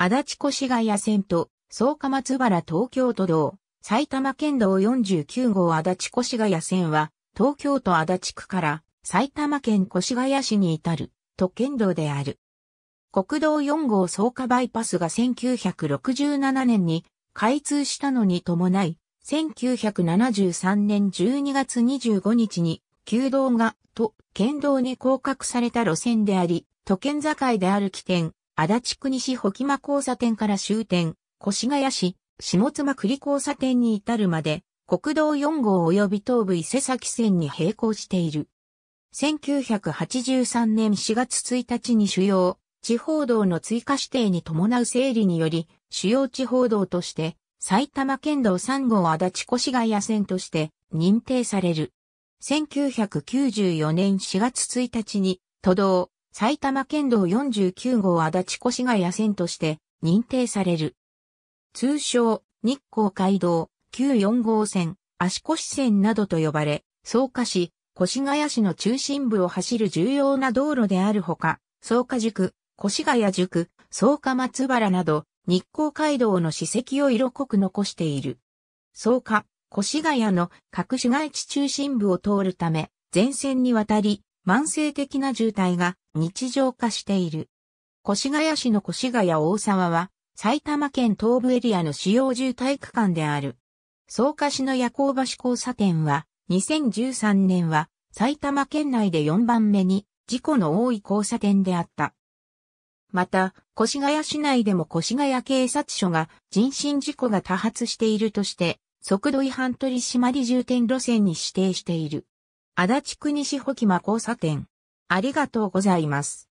足立越谷線と、草加松原東京都道、埼玉県道49号足立越谷線は、東京都足立区から埼玉県越谷市に至る都県道である。国道4号草加バイパスが1967年に開通したのに伴い、1973年12月25日に、旧道が都県道に降格された路線であり、都県境である起点、足立区西保木間交差点から終点、越谷市、下妻栗交差点に至るまで、国道4号及び東部伊勢崎線に並行している。1983年4月1日に主要地方道の追加指定に伴う整理により、主要地方道として、埼玉県道3号足立越谷線として認定される。1994年4月1日に、都道、埼玉県道49号足立越谷線として認定される。通称、日光街道94号線、足越線などと呼ばれ、草加市、越谷市の中心部を走る重要な道路であるほか、草加塾、越谷塾、草加松原など、日光街道の史跡を色濃く残している。草加、越谷の各市街地中心部を通るため、全線にわたり、慢性的な渋滞が日常化している。越谷市の越谷大沢は、埼玉県東部エリアの主要住体区間である。草加市の夜行橋交差点は、2013年は埼玉県内で4番目に事故の多い交差点であった。また、越谷市内でも越谷警察署が人身事故が多発しているとして、速度違反取り締まり重点路線に指定している。足立区西保木間交差点、ありがとうございます。